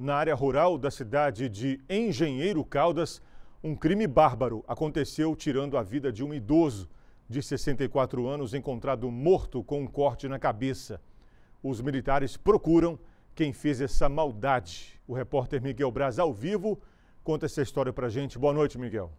na área rural da cidade de Engenheiro Caldas, um crime bárbaro aconteceu tirando a vida de um idoso de 64 anos encontrado morto com um corte na cabeça. Os militares procuram quem fez essa maldade. O repórter Miguel Braz, ao vivo, conta essa história a gente. Boa noite, Miguel.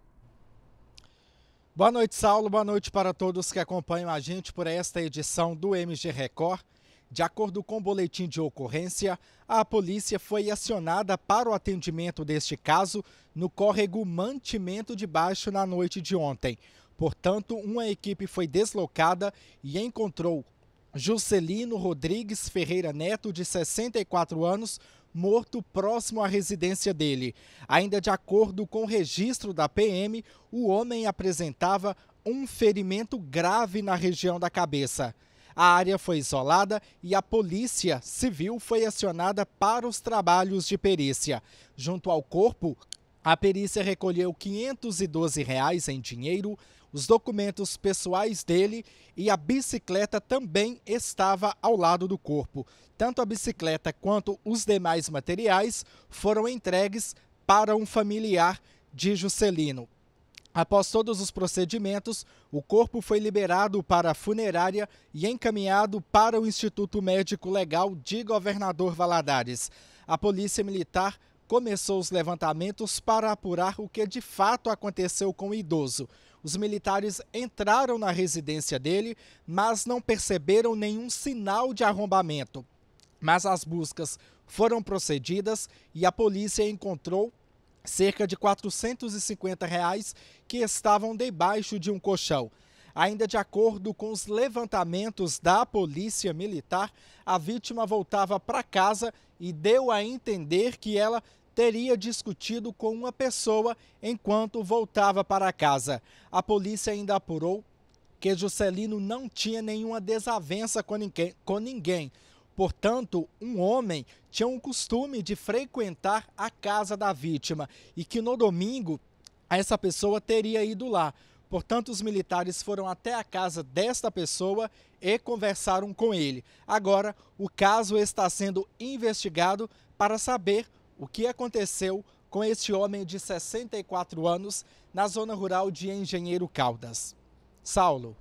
Boa noite, Saulo. Boa noite para todos que acompanham a gente por esta edição do MG Record. De acordo com o boletim de ocorrência, a polícia foi acionada para o atendimento deste caso no córrego Mantimento de Baixo na noite de ontem. Portanto, uma equipe foi deslocada e encontrou Juscelino Rodrigues Ferreira Neto, de 64 anos, morto próximo à residência dele. Ainda de acordo com o registro da PM, o homem apresentava um ferimento grave na região da cabeça. A área foi isolada e a polícia civil foi acionada para os trabalhos de perícia. Junto ao corpo, a perícia recolheu R$ 512 reais em dinheiro, os documentos pessoais dele e a bicicleta também estava ao lado do corpo. Tanto a bicicleta quanto os demais materiais foram entregues para um familiar de Juscelino. Após todos os procedimentos, o corpo foi liberado para a funerária e encaminhado para o Instituto Médico Legal de Governador Valadares. A Polícia Militar começou os levantamentos para apurar o que de fato aconteceu com o idoso. Os militares entraram na residência dele, mas não perceberam nenhum sinal de arrombamento. Mas as buscas foram procedidas e a polícia encontrou cerca de 450 reais que estavam debaixo de um colchão. Ainda de acordo com os levantamentos da polícia militar, a vítima voltava para casa e deu a entender que ela teria discutido com uma pessoa enquanto voltava para casa. A polícia ainda apurou que Juscelino não tinha nenhuma desavença com ninguém, com ninguém Portanto, um homem tinha um costume de frequentar a casa da vítima e que no domingo essa pessoa teria ido lá. Portanto, os militares foram até a casa desta pessoa e conversaram com ele. Agora, o caso está sendo investigado para saber o que aconteceu com este homem de 64 anos na zona rural de Engenheiro Caldas. Saulo.